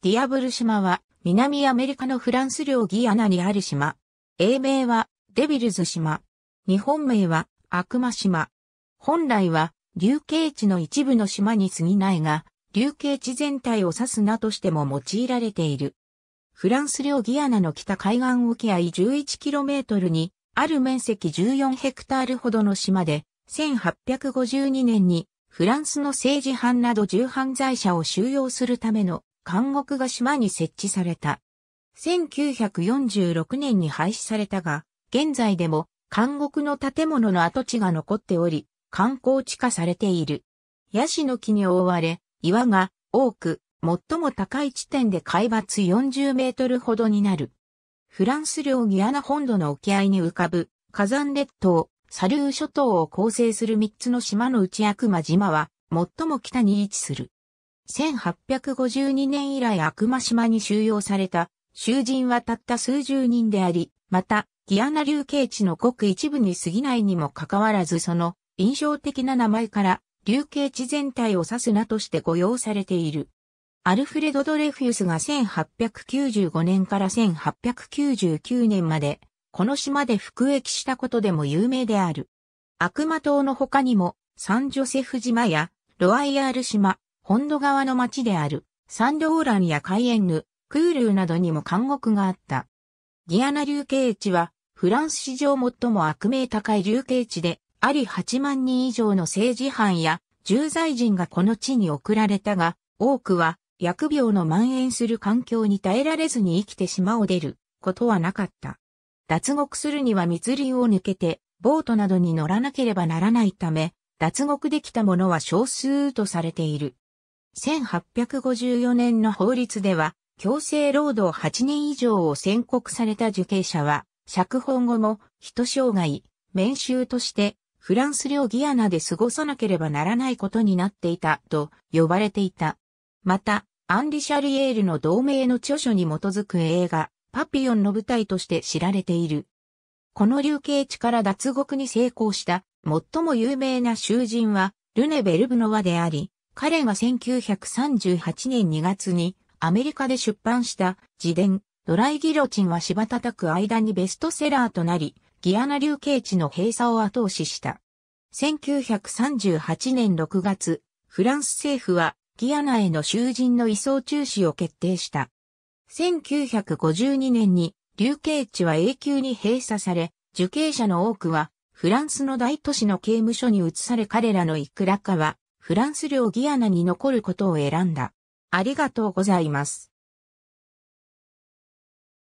ディアブル島は南アメリカのフランス領ギアナにある島。英名はデビルズ島。日本名は悪魔島。本来は流刑地の一部の島に過ぎないが、流刑地全体を指す名としても用いられている。フランス領ギアナの北海岸沖合 11km に、ある面積14ヘクタールほどの島で、1852年にフランスの政治犯など重犯罪者を収容するための監獄が島に設置された。1946年に廃止されたが、現在でも監獄の建物の跡地が残っており、観光地化されている。ヤシの木に覆われ、岩が多く、最も高い地点で海抜40メートルほどになる。フランス領ギアナ本土の沖合に浮かぶ火山列島、サルー諸島を構成する3つの島の内悪魔島は最も北に位置する。1852年以来悪魔島に収容された囚人はたった数十人であり、また、ギアナ流刑地のごく一部に過ぎないにもかかわらずその印象的な名前から流刑地全体を指す名として御用されている。アルフレド・ドレフィウスが1895年から1899年まで、この島で服役したことでも有名である。悪魔島の他にも、サンジョセフ島や、ロワイヤール島、本土側の町である、サンドオーランやカイエンヌ、クールーなどにも監獄があった。ディアナ流刑地は、フランス史上最も悪名高い流刑地で、あり8万人以上の政治犯や重罪人がこの地に送られたが、多くは薬病の蔓延する環境に耐えられずに生きて島を出ることはなかった。脱獄するには密流を抜けて、ボートなどに乗らなければならないため、脱獄できた者は少数とされている。1854年の法律では、強制労働8年以上を宣告された受刑者は、釈放後も、人障害、免衆として、フランス領ギアナで過ごさなければならないことになっていた、と呼ばれていた。また、アンリ・シャリエールの同盟の著書に基づく映画、パピオンの舞台として知られている。この流刑地から脱獄に成功した、最も有名な囚人は、ルネ・ベルブノワであり、彼が1938年2月にアメリカで出版した自伝ドライギロチンは芝叩く間にベストセラーとなり、ギアナ流刑地の閉鎖を後押しした。1938年6月、フランス政府はギアナへの囚人の移送中止を決定した。1952年に流刑地は永久に閉鎖され、受刑者の多くはフランスの大都市の刑務所に移され彼らのいくらかはフランス領ギアナに残ることを選んだ。ありがとうございます。